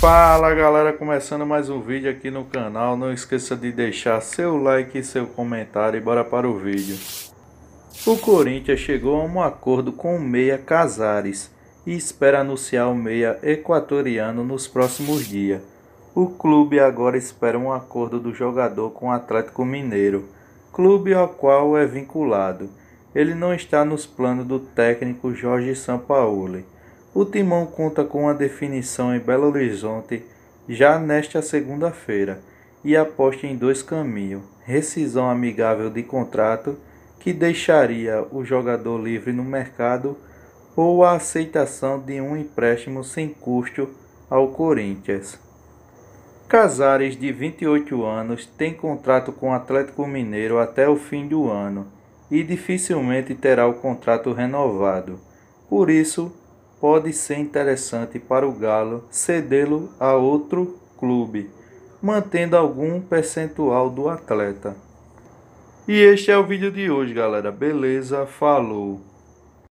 Fala galera, começando mais um vídeo aqui no canal, não esqueça de deixar seu like e seu comentário e bora para o vídeo. O Corinthians chegou a um acordo com o meia Casares e espera anunciar o meia equatoriano nos próximos dias. O clube agora espera um acordo do jogador com o Atlético Mineiro, clube ao qual é vinculado. Ele não está nos planos do técnico Jorge Sampaoli. O Timão conta com a definição em Belo Horizonte já nesta segunda-feira e aposta em dois caminhos: rescisão amigável de contrato, que deixaria o jogador livre no mercado, ou a aceitação de um empréstimo sem custo ao Corinthians. Casares, de 28 anos, tem contrato com o Atlético Mineiro até o fim do ano e dificilmente terá o contrato renovado. Por isso, pode ser interessante para o Galo cedê-lo a outro clube, mantendo algum percentual do atleta. E este é o vídeo de hoje, galera. Beleza? Falou!